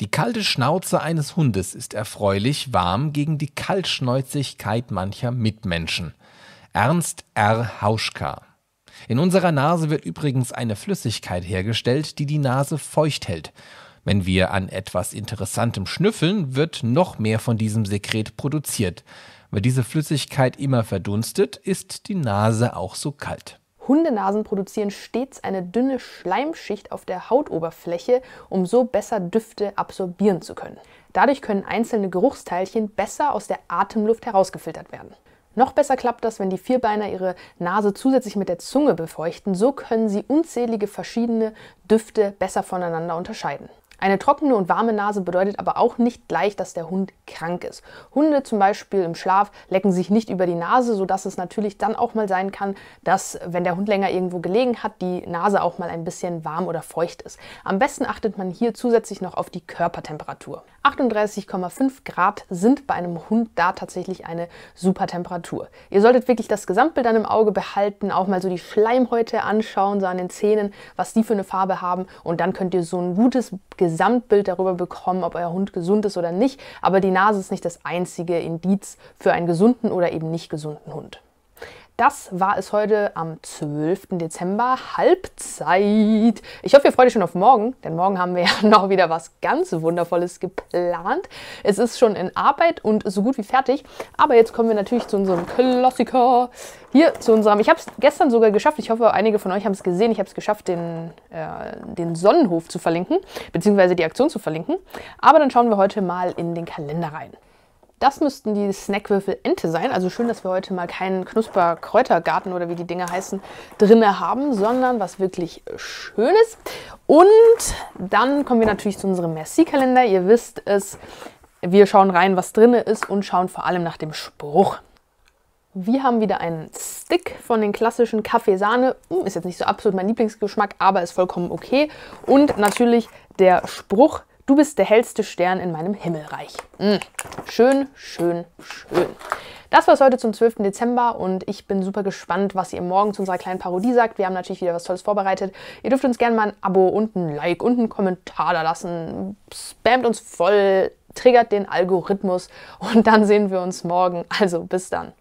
Die kalte Schnauze eines Hundes ist erfreulich warm gegen die Kaltschnäuzigkeit mancher Mitmenschen. Ernst R. Hauschka. In unserer Nase wird übrigens eine Flüssigkeit hergestellt, die die Nase feucht hält. Wenn wir an etwas Interessantem schnüffeln, wird noch mehr von diesem Sekret produziert. Weil diese Flüssigkeit immer verdunstet, ist die Nase auch so kalt. Hundenasen produzieren stets eine dünne Schleimschicht auf der Hautoberfläche, um so besser Düfte absorbieren zu können. Dadurch können einzelne Geruchsteilchen besser aus der Atemluft herausgefiltert werden. Noch besser klappt das, wenn die Vierbeiner ihre Nase zusätzlich mit der Zunge befeuchten. So können sie unzählige verschiedene Düfte besser voneinander unterscheiden. Eine trockene und warme Nase bedeutet aber auch nicht gleich, dass der Hund krank ist. Hunde zum Beispiel im Schlaf lecken sich nicht über die Nase, sodass es natürlich dann auch mal sein kann, dass, wenn der Hund länger irgendwo gelegen hat, die Nase auch mal ein bisschen warm oder feucht ist. Am besten achtet man hier zusätzlich noch auf die Körpertemperatur. 38,5 Grad sind bei einem Hund da tatsächlich eine super Temperatur. Ihr solltet wirklich das Gesamtbild dann im Auge behalten, auch mal so die Schleimhäute anschauen, so an den Zähnen, was die für eine Farbe haben und dann könnt ihr so ein gutes Gesamtbild darüber bekommen, ob euer Hund gesund ist oder nicht. Aber die Nase ist nicht das einzige Indiz für einen gesunden oder eben nicht gesunden Hund. Das war es heute am 12. Dezember, Halbzeit. Ich hoffe, ihr freut euch schon auf morgen, denn morgen haben wir ja noch wieder was ganz Wundervolles geplant. Es ist schon in Arbeit und so gut wie fertig. Aber jetzt kommen wir natürlich zu unserem Klassiker. Hier zu unserem, ich habe es gestern sogar geschafft, ich hoffe, einige von euch haben es gesehen, ich habe es geschafft, den, äh, den Sonnenhof zu verlinken, beziehungsweise die Aktion zu verlinken. Aber dann schauen wir heute mal in den Kalender rein. Das müssten die Snackwürfel Ente sein. Also schön, dass wir heute mal keinen Knusperkräutergarten oder wie die Dinge heißen drinne haben, sondern was wirklich Schönes. Und dann kommen wir natürlich zu unserem Merci-Kalender. Ihr wisst es, wir schauen rein, was drinne ist und schauen vor allem nach dem Spruch. Wir haben wieder einen Stick von den klassischen Kaffeesahne. Hm, ist jetzt nicht so absolut mein Lieblingsgeschmack, aber ist vollkommen okay. Und natürlich der Spruch Du bist der hellste Stern in meinem Himmelreich. Mm. Schön, schön, schön. Das war es heute zum 12. Dezember und ich bin super gespannt, was ihr morgen zu unserer kleinen Parodie sagt. Wir haben natürlich wieder was Tolles vorbereitet. Ihr dürft uns gerne mal ein Abo und ein Like und einen Kommentar da lassen. Spamt uns voll, triggert den Algorithmus und dann sehen wir uns morgen. Also bis dann.